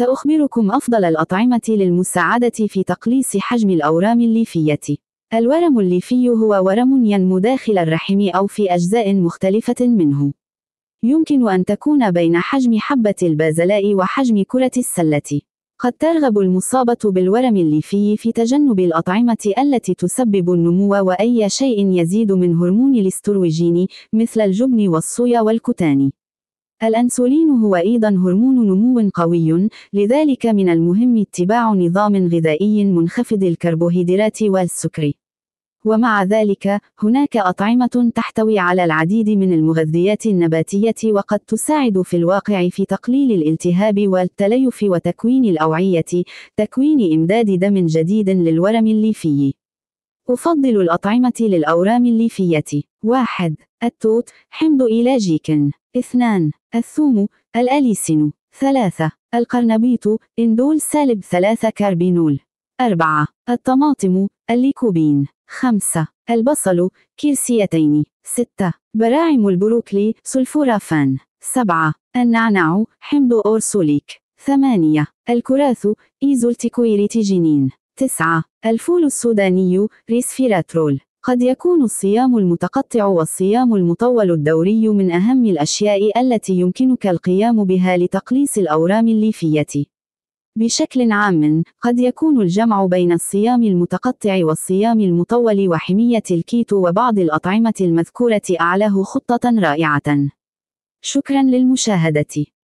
سأخبركم أفضل الأطعمة للمساعدة في تقليص حجم الأورام الليفية. الورم الليفي هو ورم ينمو داخل الرحم أو في أجزاء مختلفة منه. يمكن أن تكون بين حجم حبة البازلاء وحجم كرة السلة. قد ترغب المصابة بالورم الليفي في تجنب الأطعمة التي تسبب النمو وأي شيء يزيد من هرمون الاستروجين مثل الجبن والصويا والكتان. الأنسولين هو أيضا هرمون نمو قوي، لذلك من المهم اتباع نظام غذائي منخفض الكربوهيدرات والسكر. ومع ذلك، هناك أطعمة تحتوي على العديد من المغذيات النباتية وقد تساعد في الواقع في تقليل الالتهاب والتليف وتكوين الأوعية، تكوين إمداد دم جديد للورم الليفي. أفضل الأطعمة للأورام الليفية. 1. التوت، حمض إلاجيكن اثنان الثوم الأليسين ثلاثة القرنبيط اندول سالب ثلاثة كاربينول أربعة الطماطم الليكوبين خمسة البصل كيرسيتين ستة براعم البروكلي سلفورافان سبعة النعنع حمض أورسوليك ثمانية الكراث إيزولتيكويريتيجينين تسعة الفول السوداني ريسفيراترول قد يكون الصيام المتقطع والصيام المطول الدوري من أهم الأشياء التي يمكنك القيام بها لتقليص الأورام الليفية. بشكل عام، قد يكون الجمع بين الصيام المتقطع والصيام المطول وحمية الكيتو وبعض الأطعمة المذكورة أعلاه خطة رائعة. شكرا للمشاهدة.